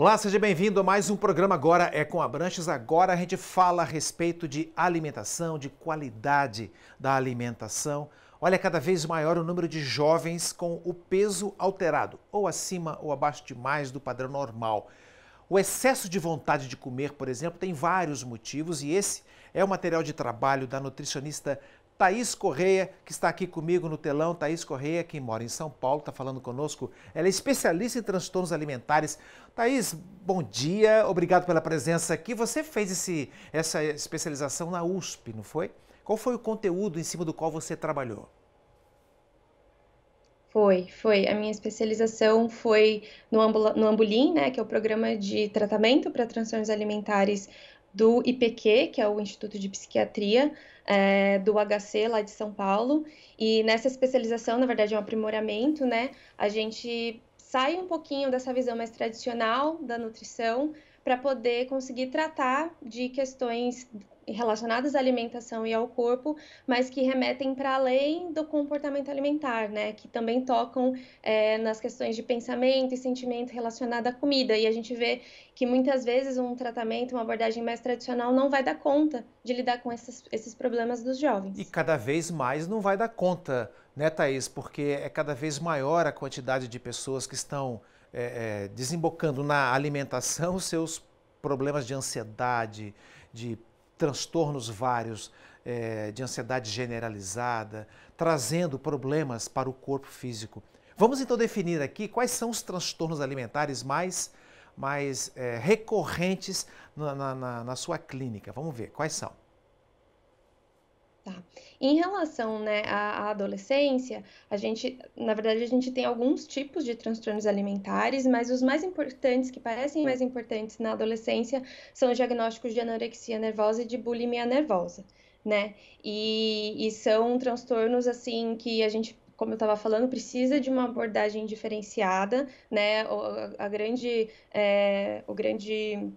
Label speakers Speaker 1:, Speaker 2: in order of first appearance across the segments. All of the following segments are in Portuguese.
Speaker 1: Olá, seja bem-vindo a mais um programa Agora é com a Branches. Agora a gente fala a respeito de alimentação, de qualidade da alimentação. Olha, cada vez maior o número de jovens com o peso alterado, ou acima ou abaixo demais do padrão normal. O excesso de vontade de comer, por exemplo, tem vários motivos e esse é o material de trabalho da nutricionista Thaís Correia, que está aqui comigo no telão. Thaís Correia, que mora em São Paulo, está falando conosco. Ela é especialista em transtornos alimentares. Thaís, bom dia. Obrigado pela presença aqui. Você fez esse, essa especialização na USP, não foi? Qual foi o conteúdo em cima do qual você trabalhou?
Speaker 2: Foi, foi. A minha especialização foi no, Ambul no Ambulim, né, que é o programa de tratamento para transtornos alimentares do IPQ, que é o Instituto de Psiquiatria é, do HC lá de São Paulo. E nessa especialização, na verdade, é um aprimoramento, né? A gente sai um pouquinho dessa visão mais tradicional da nutrição para poder conseguir tratar de questões relacionadas à alimentação e ao corpo, mas que remetem para além do comportamento alimentar, né? Que também tocam é, nas questões de pensamento e sentimento relacionado à comida. E a gente vê que muitas vezes um tratamento, uma abordagem mais tradicional não vai dar conta de lidar com esses, esses problemas dos jovens.
Speaker 1: E cada vez mais não vai dar conta, né, Thaís? Porque é cada vez maior a quantidade de pessoas que estão é, é, desembocando na alimentação seus problemas de ansiedade, de transtornos vários é, de ansiedade generalizada, trazendo problemas para o corpo físico. Vamos então definir aqui quais são os transtornos alimentares mais, mais é, recorrentes na, na, na sua clínica. Vamos ver quais são.
Speaker 2: Tá. Em relação né, à, adolescência, a gente, na verdade, a gente tem alguns tipos de transtornos alimentares, mas os mais importantes, que parecem mais importantes na adolescência, são os diagnósticos de anorexia nervosa e de bulimia nervosa, né? E, e são transtornos assim que a gente como eu estava falando, precisa de uma abordagem diferenciada, né? A, a grande, é, o grande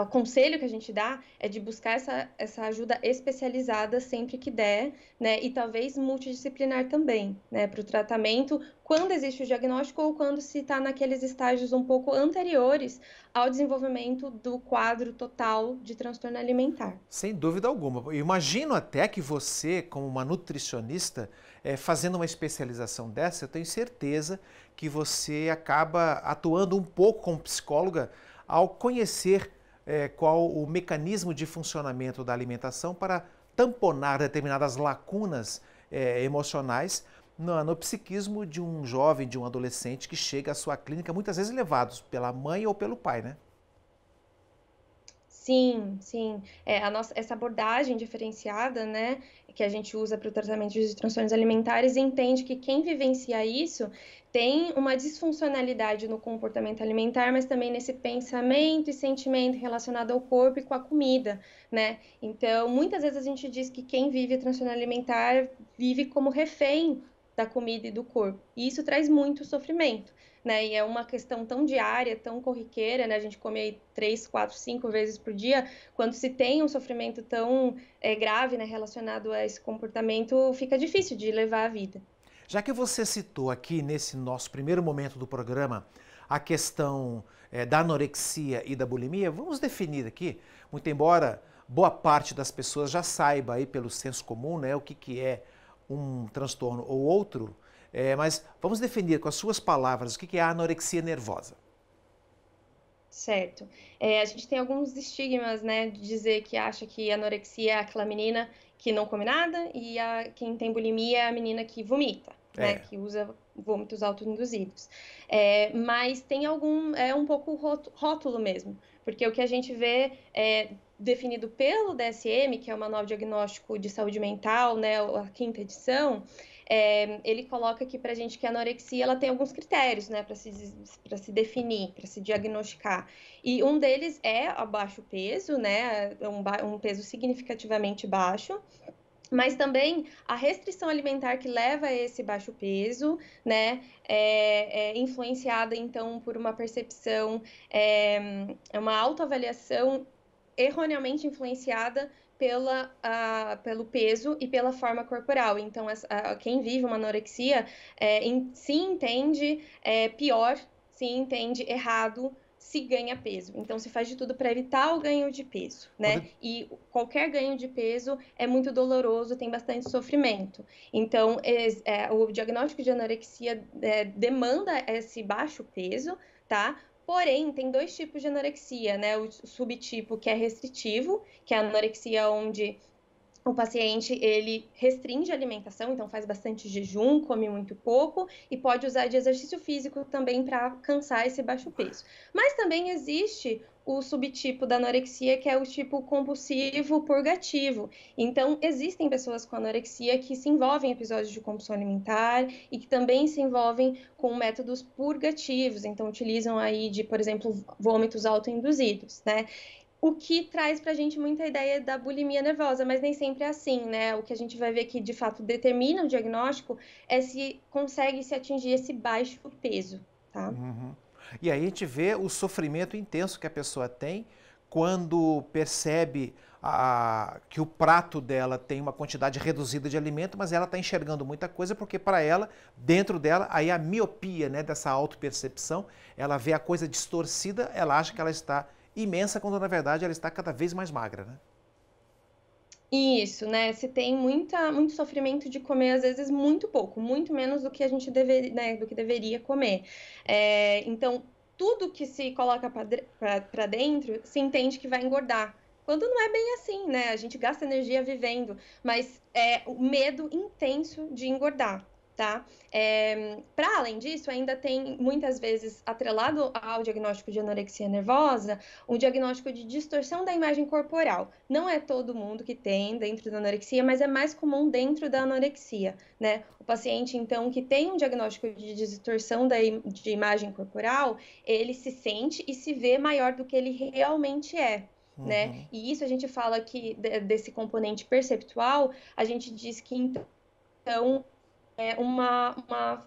Speaker 2: o conselho que a gente dá é de buscar essa, essa ajuda especializada sempre que der, né? E talvez multidisciplinar também, né? Para o tratamento, quando existe o diagnóstico ou quando se está naqueles estágios um pouco anteriores ao desenvolvimento do quadro total de transtorno alimentar.
Speaker 1: Sem dúvida alguma. Eu imagino até que você, como uma nutricionista, é, fazendo uma especialização dessa, eu tenho certeza que você acaba atuando um pouco como psicóloga ao conhecer é, qual o mecanismo de funcionamento da alimentação para tamponar determinadas lacunas é, emocionais no, no, psiquismo de um jovem, de um adolescente que chega à sua clínica, muitas vezes levados pela mãe ou pelo pai, né?
Speaker 2: Sim, sim. É, a nossa, essa abordagem diferenciada, né, que a gente usa para o tratamento de transtornos alimentares entende que quem vivencia isso tem uma disfuncionalidade no comportamento alimentar, mas também nesse pensamento e sentimento relacionado ao corpo e com a comida, né? Então, muitas vezes a gente diz que quem vive transtorno alimentar vive como refém da comida e do corpo. E isso traz muito sofrimento né? E é uma questão tão diária, tão corriqueira, né? A gente come aí três, quatro, cinco vezes por dia. Quando se tem um sofrimento tão é, grave, né, relacionado a esse comportamento, fica difícil de levar a vida.
Speaker 1: Já que você citou aqui nesse nosso primeiro momento do programa a questão é, da anorexia e da bulimia, vamos definir aqui, muito embora boa parte das pessoas já saiba aí pelo senso comum, né, o que, que é um transtorno ou outro, é, mas vamos defender com as suas palavras o que é a anorexia nervosa.
Speaker 2: Certo. É, a gente tem alguns estigmas, né, de dizer que acha que anorexia é aquela menina que não come nada e a, quem tem bulimia é a menina que vomita, é. né, que usa vômitos autoinduzidos. É, mas tem algum, é um pouco rótulo mesmo, porque o que a gente vê é, definido pelo DSM, que é o Manual Diagnóstico de Saúde Mental, né, a quinta edição, é, ele coloca aqui para a gente que a anorexia ela tem alguns critérios, né, para se, se definir, para se diagnosticar. E um deles é o baixo peso, né, é um, um peso significativamente baixo mas também a restrição alimentar que leva a esse baixo peso, né, é, é influenciada então por uma percepção, é, é uma autoavaliação erroneamente influenciada pela, uh, pelo peso e pela forma corporal. Então, uh, quem vive uma anorexia é, em, se entende é, pior, se entende errado se ganha peso. Então se faz de tudo para evitar o ganho de peso, né? E qualquer ganho de peso é muito doloroso, tem bastante sofrimento. Então é, o diagnóstico de anorexia é, demanda esse baixo peso, tá? Porém, tem dois tipos de anorexia, né? O subtipo que é restritivo, que é a anorexia onde o paciente ele restringe a alimentação, então faz bastante jejum, come muito pouco e pode usar de exercício físico também para cansar esse baixo peso. Mas também existe o subtipo da anorexia, que é o tipo compulsivo purgativo. Então, existem pessoas com anorexia que se envolvem em episódios de compulsão alimentar e que também se envolvem com métodos purgativos, então utilizam aí de, por exemplo, vômitos autoinduzidos, né? O que traz para a gente muita ideia da bulimia nervosa, mas nem sempre é assim, né? O que a gente vai ver que de fato determina o diagnóstico é se consegue se atingir esse baixo peso,
Speaker 1: tá? Uhum. E aí a gente vê o sofrimento intenso que a pessoa tem quando percebe a, que o prato dela tem uma quantidade reduzida de alimento, mas ela está enxergando muita coisa, porque para ela, dentro dela, aí a miopia né, dessa autopercepção, ela vê a coisa distorcida, ela acha que ela está imensa, quando na verdade ela está cada vez mais magra. Né?
Speaker 2: Isso, né? Se tem muita, muito sofrimento de comer, às vezes, muito pouco, muito menos do que a gente deve, né, do que deveria comer. É, então, tudo que se coloca para dentro se entende que vai engordar. Quando não é bem assim, né? A gente gasta energia vivendo, mas é o medo intenso de engordar tá? É, para além disso, ainda tem muitas vezes atrelado ao diagnóstico de anorexia nervosa, um diagnóstico de distorção da imagem corporal. Não é todo mundo que tem dentro da anorexia, mas é mais comum dentro da anorexia, né? O paciente então que tem um diagnóstico de distorção da im de imagem corporal, ele se sente e se vê maior do que ele realmente é. Né? Uhum. E isso a gente fala que desse componente perceptual, a gente diz que então é, uma, uma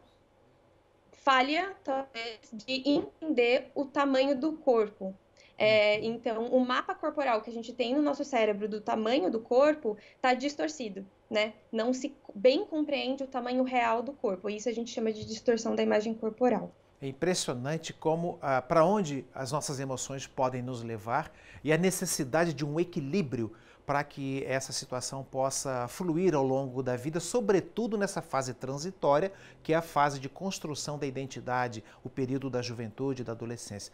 Speaker 2: falha, talvez, de entender o tamanho do corpo. É, então, o mapa corporal que a gente tem no nosso cérebro do tamanho do corpo está distorcido, né? Não se bem compreende o tamanho real do corpo. Isso a gente chama de distorção da imagem corporal.
Speaker 1: É impressionante como ah, para onde as nossas emoções podem nos levar e a necessidade de um equilíbrio para que essa situação possa fluir ao longo da vida, sobretudo nessa fase transitória, que é a fase de construção da identidade, o período da juventude, e da adolescência.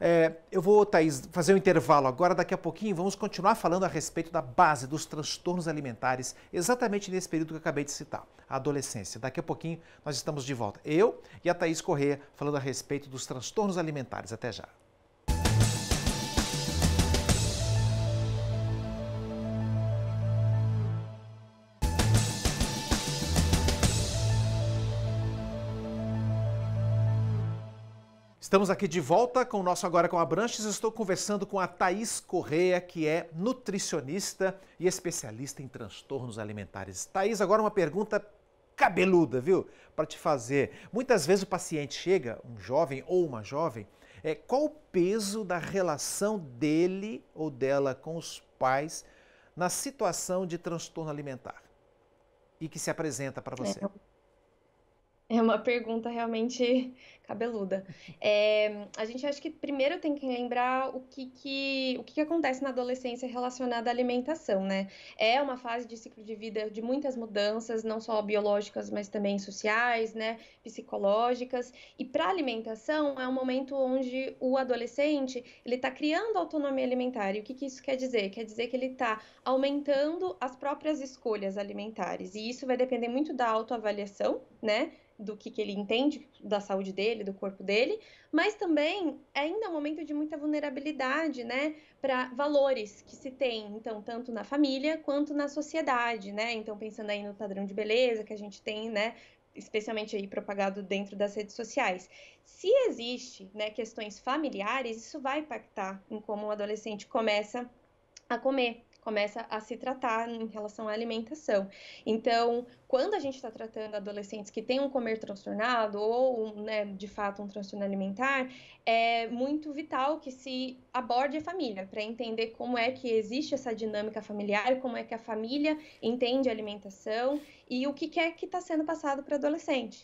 Speaker 1: É, eu vou, Thaís, fazer um intervalo agora. Daqui a pouquinho vamos continuar falando a respeito da base dos transtornos alimentares, exatamente nesse período que eu acabei de citar, a adolescência. Daqui a pouquinho nós estamos de volta. Eu e a Thaís Corrêa falando a respeito dos transtornos alimentares. Até já. Estamos aqui de volta com o nosso Agora com a Branches. Estou conversando com a Thaís Correia, que é nutricionista e especialista em transtornos alimentares. Thaís, agora uma pergunta cabeluda, viu? Para te fazer. Muitas vezes o paciente chega, um jovem ou uma jovem, é, qual o peso da relação dele ou dela com os pais na situação de transtorno alimentar e que se apresenta para você? É.
Speaker 2: É uma pergunta realmente cabeluda. É, a gente acha que primeiro tem que lembrar o que, que, o que, que acontece na adolescência relacionada à alimentação, né? É uma fase de ciclo de vida de muitas mudanças, não só biológicas, mas também sociais, né? Psicológicas. E para alimentação é um momento onde o adolescente ele está criando autonomia alimentar. E o que, que isso quer dizer? Quer dizer que ele está aumentando as próprias escolhas alimentares. E isso vai depender muito da autoavaliação, né? do que, que ele entende da saúde dele, do corpo dele, mas também ainda é um momento de muita vulnerabilidade, né, para valores que se tem, então, tanto na família quanto na sociedade, né, então pensando aí no padrão de beleza que a gente tem, né, especialmente aí propagado dentro das redes sociais. Se existe, né, questões familiares, isso vai impactar em como o adolescente começa a comer, começa a se tratar em relação à alimentação. Então, quando a gente está tratando adolescentes que têm um comer transtornado ou, né, de fato, um transtorno alimentar, é muito vital que se aborde a família para entender como é que existe essa dinâmica familiar, como é que a família entende a alimentação e o que é que está sendo passado para o adolescente.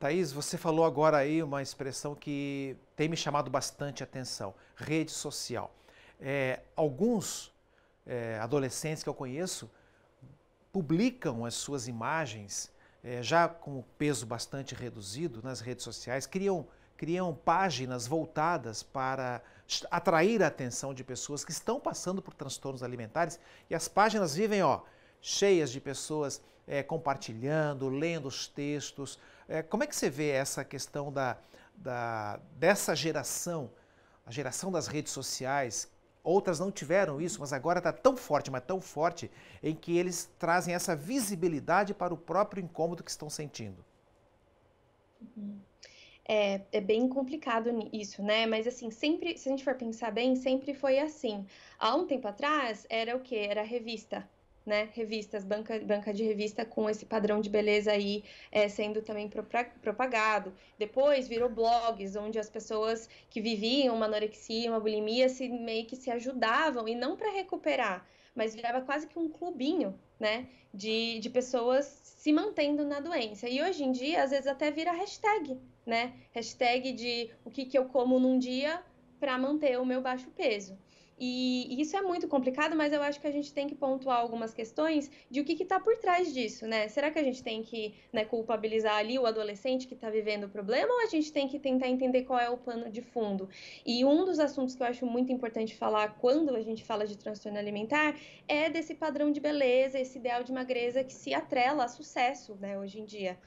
Speaker 1: Thaís, você falou agora aí uma expressão que tem me chamado bastante atenção: rede social é, alguns é, adolescentes que eu conheço publicam as suas imagens é, já com o peso bastante reduzido nas redes sociais, criam, criam páginas voltadas para atrair a atenção de pessoas que estão passando por transtornos alimentares e as páginas vivem, ó, cheias de pessoas é, compartilhando, lendo os textos. É, como é que você vê essa questão da, da, dessa geração, a geração das redes sociais, Outras não tiveram isso, mas agora está tão forte, mas tão forte, em que eles trazem essa visibilidade para o próprio incômodo que estão sentindo.
Speaker 2: Uhum. É, é, bem complicado isso, né? Mas assim, sempre, se a gente for pensar bem, sempre foi assim. Há um tempo atrás era o que? Era a revista né? Revistas, banca, banca de revista com esse padrão de beleza aí é, sendo também propagado. Depois virou blogs, onde as pessoas que viviam uma anorexia, uma bulimia, se meio que se ajudavam e não para recuperar, mas virava quase que um clubinho, né? De, de pessoas se mantendo na doença. E hoje em dia, às vezes até vira hashtag, né? Hashtag de o que, que eu como num dia para manter o meu baixo peso. E isso é muito complicado, mas eu acho que a gente tem que pontuar algumas questões de o que está por trás disso, né? Será que a gente tem que né, culpabilizar ali o adolescente que está vivendo o problema ou a gente tem que tentar entender qual é o pano de fundo? E um dos assuntos que eu acho muito importante falar quando a gente fala de transtorno alimentar é desse padrão de beleza, esse ideal de magreza que se atrela a sucesso, né, hoje em dia.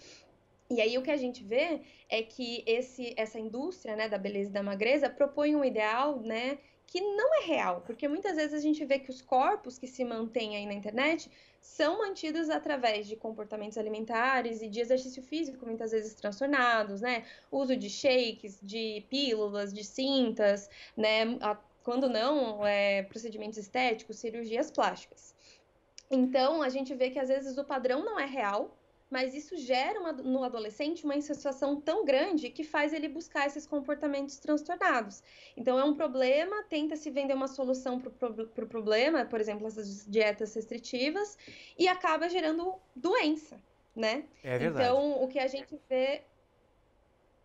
Speaker 2: E aí o que a gente vê é que esse, essa indústria né, da beleza e da magreza propõe um ideal né, que não é real, porque muitas vezes a gente vê que os corpos que se mantêm aí na internet são mantidos através de comportamentos alimentares e de exercício físico, muitas vezes transtornados, né? Uso de shakes, de pílulas, de cintas, né? quando não, é, procedimentos estéticos, cirurgias plásticas. Então, a gente vê que às vezes o padrão não é real, mas isso gera uma, no adolescente uma insatisfação tão grande que faz ele buscar esses comportamentos transtornados. Então, é um problema, tenta se vender uma solução para o pro, pro problema, por exemplo, essas dietas restritivas, e acaba gerando doença, né? É verdade. Então, o que a gente vê.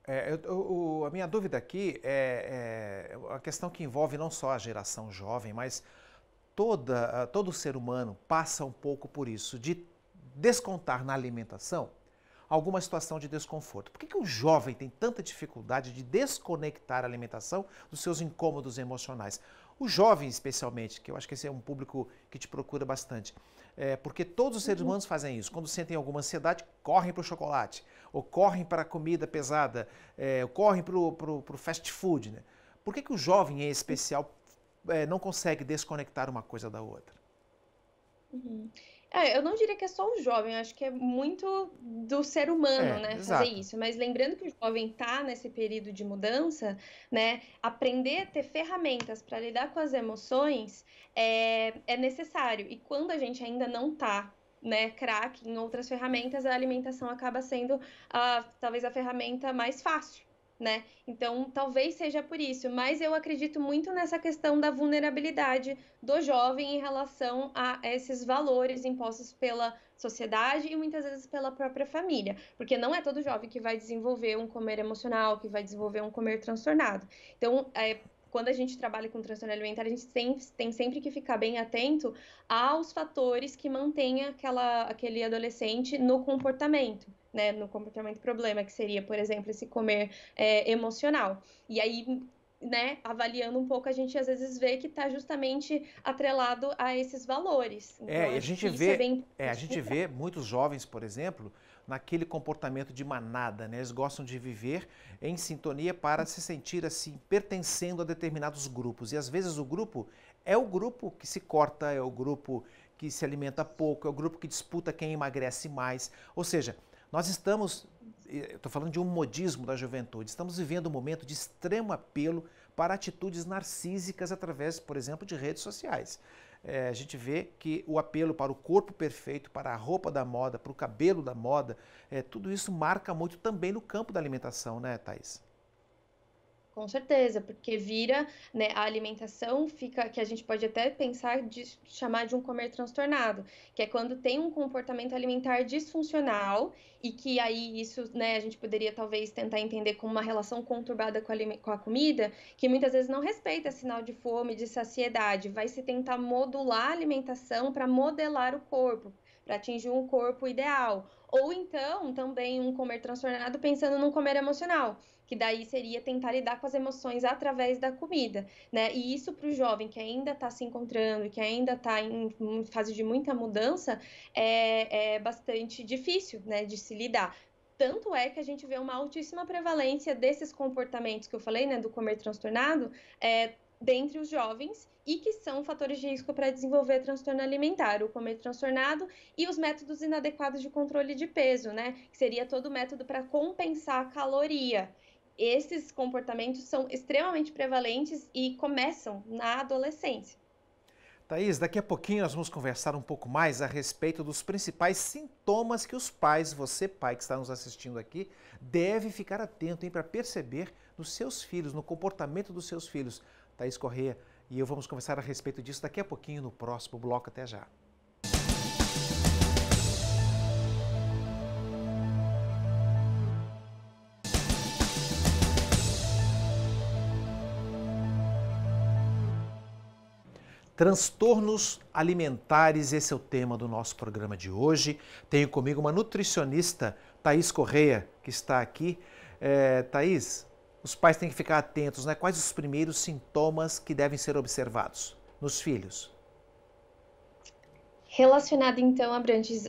Speaker 1: É, eu, a minha dúvida aqui é, é a questão que envolve não só a geração jovem, mas toda, ah, todo ser humano passa um pouco por isso, de descontar na alimentação alguma situação de desconforto. Por que, que o jovem tem tanta dificuldade de desconectar a alimentação dos seus incômodos emocionais? O jovem, especialmente, que eu acho que esse é um público que te procura bastante, é, porque todos os seres uhum. humanos fazem isso. Quando sentem alguma ansiedade, correm para o chocolate, ou correm para a comida pesada, é, ou correm para o fast food. Né? Por que, que o jovem, em especial, é, não consegue desconectar uma coisa da outra?
Speaker 2: Uhum. É, eu não diria que é só o jovem, acho que é muito do ser humano, é, né, exato. fazer isso. Mas lembrando que o jovem está nesse período de mudança, né, aprender a ter ferramentas para lidar com as emoções é, é necessário. E quando a gente ainda não está né, craque em outras ferramentas, a alimentação acaba sendo a, talvez a ferramenta mais fácil né? Então, talvez seja por isso, mas eu acredito muito nessa questão da vulnerabilidade do jovem em relação a esses valores impostos pela sociedade e muitas vezes pela própria família, porque não é todo jovem que vai desenvolver um comer emocional, que vai desenvolver um comer transtornado. Então, é, quando a gente trabalha com transtorno alimentar, a gente tem, tem, sempre que ficar bem atento aos fatores que mantêm aquela, aquele adolescente no comportamento né, no comportamento problema, que seria, por exemplo, esse comer é, emocional. E aí, né, avaliando um pouco, a gente às vezes vê que está justamente atrelado a esses valores. É, então, é, é, a gente vê, é, é, a gente vê
Speaker 1: muitos jovens, por exemplo, naquele comportamento de manada, né? Eles gostam de viver em sintonia para se sentir assim pertencendo a determinados grupos. E às vezes o grupo é o grupo que se corta, é o grupo que se alimenta pouco, é o grupo que disputa quem emagrece mais. Ou seja, nós estamos, estou falando de um modismo da juventude, estamos vivendo um momento de extremo apelo para atitudes narcísicas através, por exemplo, de redes sociais. É, a gente vê que o apelo para o corpo perfeito, para a roupa da moda, para o cabelo da moda, é, tudo isso marca muito também no campo da alimentação, né, Thais?
Speaker 2: Com certeza, porque vira né, a alimentação, fica que a gente pode até pensar de chamar de um comer transtornado, que é quando tem um comportamento alimentar disfuncional e que aí isso né, a gente poderia talvez tentar entender como uma relação conturbada com a, com a comida, que muitas vezes não respeita sinal de fome, de saciedade, vai se tentar modular a alimentação para modelar o corpo, para atingir um corpo ideal ou então, também um comer transtornado pensando num comer emocional, que daí seria tentar lidar com as emoções através da comida, né? E isso para o jovem que ainda está se encontrando, que ainda está em fase de muita mudança, é, é bastante difícil, né, de se lidar. Tanto é que a gente vê uma altíssima prevalência desses comportamentos que eu falei, né, do comer transtornado, é, dentre os jovens e que são fatores de risco para desenvolver transtorno alimentar, o comer transtornado e os métodos inadequados de controle de peso, né? Que seria todo o método para compensar a caloria. Esses comportamentos são extremamente prevalentes e começam na adolescência.
Speaker 1: Thaís, daqui a pouquinho nós vamos conversar um pouco mais a respeito dos principais sintomas que os pais, você pai que está nos assistindo aqui, deve ficar atento para perceber nos seus filhos, no comportamento dos seus filhos. Thaís Corrêa e eu vamos conversar a respeito disso daqui a pouquinho no próximo bloco. Até já. Transtornos alimentares, esse é o tema do nosso programa de hoje. Tenho comigo uma nutricionista, Thaís Correia, que está aqui. É, Thaís, os pais têm que ficar atentos, né? Quais os primeiros sintomas que devem ser observados nos filhos?
Speaker 2: Relacionado então a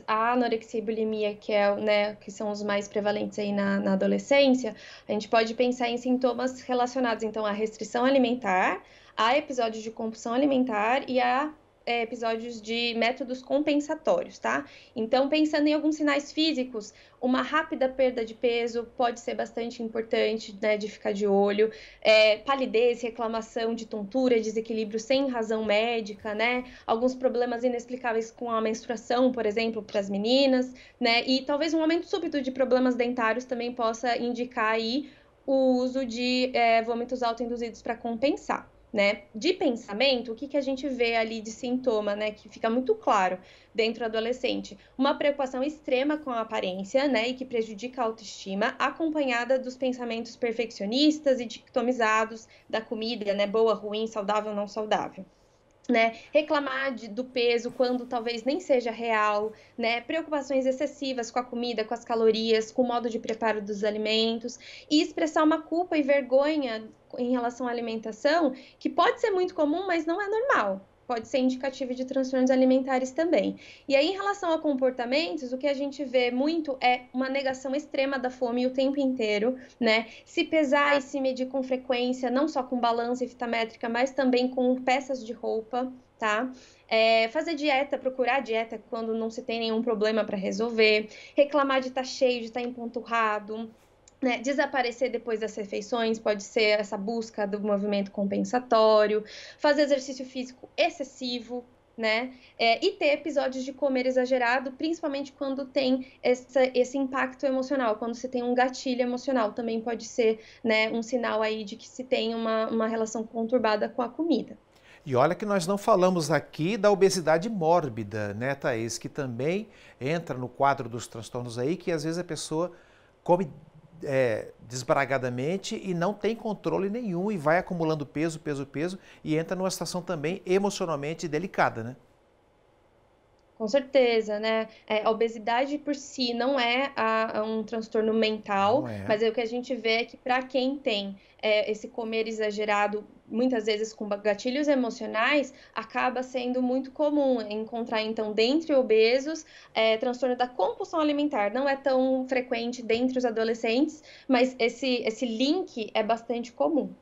Speaker 2: à anorexia e bulimia, que, é, né, que são os mais prevalentes aí na, na adolescência, a gente pode pensar em sintomas relacionados então à restrição alimentar, a episódios de compulsão alimentar e a é, episódios de métodos compensatórios, tá? Então, pensando em alguns sinais físicos, uma rápida perda de peso pode ser bastante importante, né, de ficar de olho. É, palidez, reclamação de tontura, desequilíbrio sem razão médica, né? Alguns problemas inexplicáveis com a menstruação, por exemplo, para as meninas, né? E talvez um aumento súbito de problemas dentários também possa indicar aí o uso de é, vômitos autoinduzidos para compensar né? De pensamento, o que, que a gente vê ali de sintoma, né? Que fica muito claro dentro do adolescente. Uma preocupação extrema com a aparência, né? E que prejudica a autoestima, acompanhada dos pensamentos perfeccionistas e dictomizados da comida, né? Boa, ruim, saudável, não saudável. Né? Reclamar de, do peso quando talvez nem seja real, né? Preocupações excessivas com a comida, com as calorias, com o modo de preparo dos alimentos e expressar uma culpa e vergonha em relação à alimentação que pode ser muito comum, mas não é normal, pode ser indicativo de transtornos alimentares também. E aí, em relação a comportamentos, o que a gente vê muito é uma negação extrema da fome o tempo inteiro, né? Se pesar e se medir com frequência, não só com balança e fita métrica, mas também com peças de roupa, tá? É, fazer dieta, procurar dieta quando não se tem nenhum problema para resolver, reclamar de estar tá cheio, de estar tá empanturrado, né, desaparecer depois das refeições pode ser essa busca do movimento compensatório, fazer exercício físico excessivo, né? É, e ter episódios de comer exagerado, principalmente quando tem essa, esse impacto emocional, quando se tem um gatilho emocional, também pode ser né, um sinal aí de que se tem uma, uma relação conturbada com a comida.
Speaker 1: E olha que nós não falamos aqui da obesidade mórbida, né, Thaís? Que também entra no quadro dos transtornos aí, que às vezes a pessoa come é, desbragadamente e não tem controle nenhum e vai acumulando peso, peso, peso e entra numa situação também emocionalmente delicada, né?
Speaker 2: Com certeza, né? É, a obesidade por si não é a, a um transtorno mental, é. mas é o que a gente vê é que para quem tem é, esse comer exagerado, muitas vezes com gatilhos emocionais, acaba sendo muito comum encontrar, então, dentre obesos, é, transtorno da compulsão alimentar. Não é tão frequente dentre os adolescentes, mas esse, esse link é bastante comum.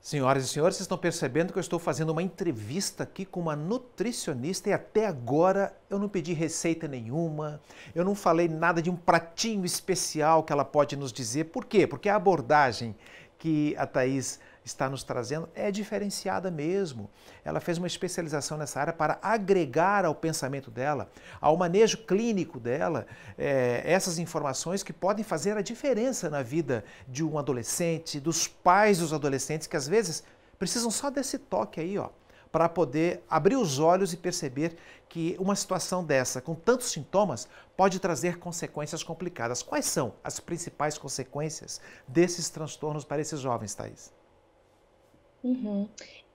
Speaker 1: Senhoras e senhores, vocês estão percebendo que eu estou fazendo uma entrevista aqui com uma nutricionista e até agora eu não pedi receita nenhuma, eu não falei nada de um pratinho especial que ela pode nos dizer. Por quê? Porque a abordagem que a Thaís está nos trazendo é diferenciada mesmo. Ela fez uma especialização nessa área para agregar ao pensamento dela, ao manejo clínico dela, é, essas informações que podem fazer a diferença na vida de um adolescente, dos pais dos adolescentes, que às vezes precisam só desse toque aí, ó para poder abrir os olhos e perceber que uma situação dessa, com tantos sintomas, pode trazer consequências complicadas. Quais são as principais consequências desses transtornos para esses jovens, Thais?
Speaker 2: Uhum.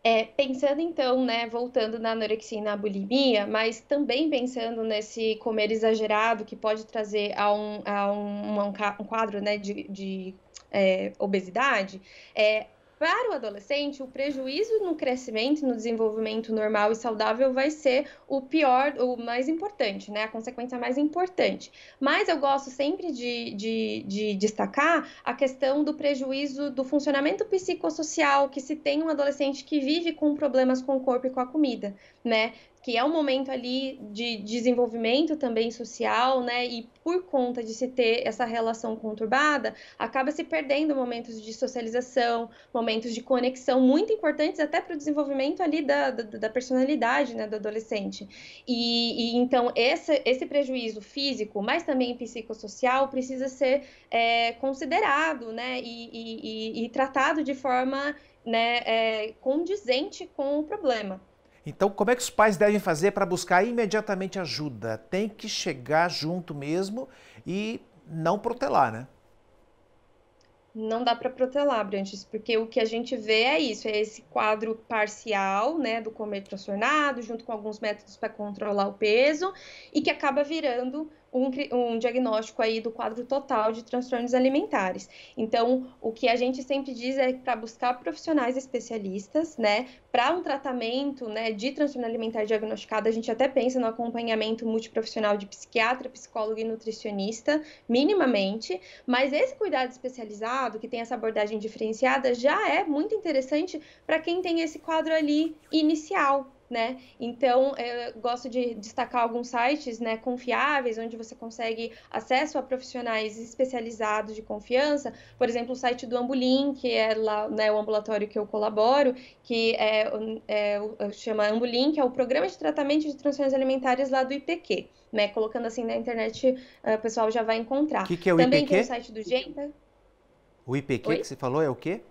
Speaker 2: É, pensando então, né, voltando na anorexia e na bulimia, mas também pensando nesse comer exagerado que pode trazer a um, a um, um, quadro né, de, de é, obesidade, é, para o adolescente, o prejuízo no crescimento, no desenvolvimento normal e saudável vai ser o pior, o mais importante, né? A consequência mais importante. Mas eu gosto sempre de, de, de destacar a questão do prejuízo do funcionamento psicossocial que se tem um adolescente que vive com problemas com o corpo e com a comida, né? que é um momento ali de desenvolvimento também social, né? E por conta de se ter essa relação conturbada, acaba se perdendo momentos de socialização, momentos de conexão muito importantes até para o desenvolvimento ali da, da, da, personalidade, né, do adolescente. E, e então esse, esse prejuízo físico, mas também psicossocial, precisa ser é, considerado, né? E, e, e, tratado de forma né, é, condizente com o problema.
Speaker 1: Então, como é que os pais devem fazer para buscar imediatamente ajuda? Tem que chegar junto mesmo e não protelar, né?
Speaker 2: Não dá para protelar, Brantes, porque o que a gente vê é isso, é esse quadro parcial, né, do comer transtornado, junto com alguns métodos para controlar o peso, e que acaba virando um, um, diagnóstico aí do quadro total de transtornos alimentares. Então, o que a gente sempre diz é para buscar profissionais especialistas, né? Para um tratamento né, de transtorno alimentar diagnosticado, a gente até pensa no acompanhamento multiprofissional de psiquiatra, psicólogo e nutricionista, minimamente, mas esse cuidado especializado, que tem essa abordagem diferenciada, já é muito interessante para quem tem esse quadro ali inicial, né? Então, eu gosto de destacar alguns sites, né, confiáveis, onde você consegue acesso a profissionais especializados de confiança. Por exemplo, o site do Ambulim, que é lá, né, o ambulatório que eu colaboro, que é, é, é chama Ambulim, que é o Programa de Tratamento de Transferências Alimentares lá do IPQ. Né? Colocando assim na internet, eh, o pessoal já vai encontrar. O que, que é o Também IPQ? Também tem o site do Genta. Tá?
Speaker 1: O IPQ Oi? que você falou é o quê?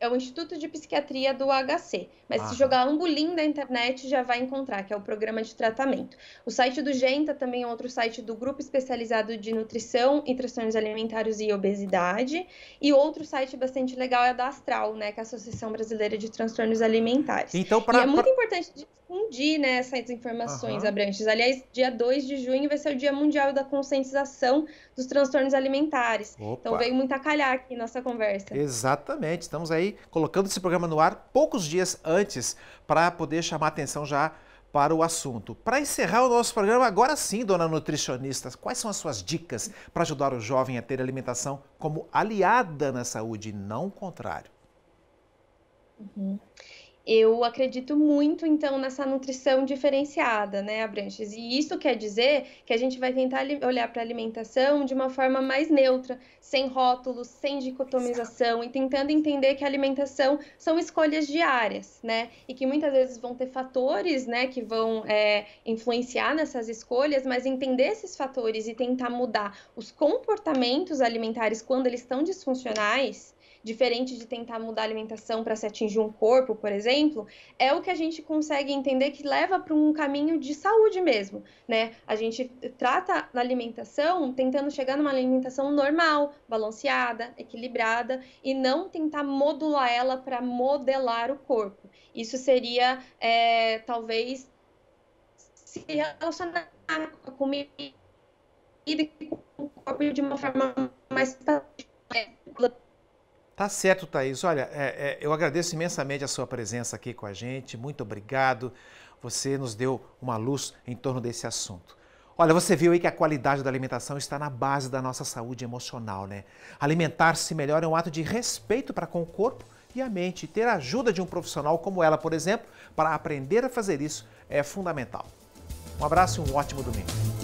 Speaker 2: é o Instituto de Psiquiatria do HC. Mas ah. se jogar Ambulim na internet, já vai encontrar, que é o programa de tratamento. O site do Genta também é outro site do Grupo Especializado de Nutrição e Transtornos Alimentares e Obesidade. E outro site bastante legal é da Astral, né? Que é a Associação Brasileira de Transtornos Alimentares.
Speaker 1: Então, pra, e é muito pra...
Speaker 2: importante difundir né, essas informações uhum. abrantes. Aliás, dia 2 de junho vai ser o Dia Mundial da Conscientização dos Transtornos Alimentares. Então, Opa. Então veio muito a calhar aqui nossa conversa.
Speaker 1: Exatamente. Estamos aí colocando esse programa no ar poucos dias antes para poder chamar atenção já para o assunto. Para encerrar o nosso programa, agora sim, dona nutricionista, quais são as suas dicas para ajudar o jovem a ter alimentação como aliada na saúde, não o contrário?
Speaker 2: Uhum. Eu acredito muito, então, nessa nutrição diferenciada, né, Abranches? E isso quer dizer que a gente vai tentar olhar para a alimentação de uma forma mais neutra, sem rótulos, sem dicotomização e tentando entender que a alimentação são escolhas diárias, né? E que muitas vezes vão ter fatores, né, que vão é, influenciar nessas escolhas, mas entender esses fatores e tentar mudar os comportamentos alimentares quando eles estão disfuncionais diferente de tentar mudar a alimentação para se atingir um corpo, por exemplo, é o que a gente consegue entender que leva para um caminho de saúde mesmo, né? A gente trata a alimentação tentando chegar numa alimentação normal, balanceada, equilibrada e não tentar modular ela para modelar o corpo. Isso seria é, talvez se relacionar com a comida e com o corpo de uma forma mais
Speaker 1: Tá certo, Thaís. Olha, é, é, eu agradeço imensamente a sua presença aqui com a gente. Muito obrigado. Você nos deu uma luz em torno desse assunto. Olha, você viu aí que a qualidade da alimentação está na base da nossa saúde emocional, né? Alimentar-se melhor é um ato de respeito para com o corpo e a mente. Ter a ajuda de um profissional como ela, por exemplo, para aprender a fazer isso é fundamental. Um abraço e um ótimo domingo.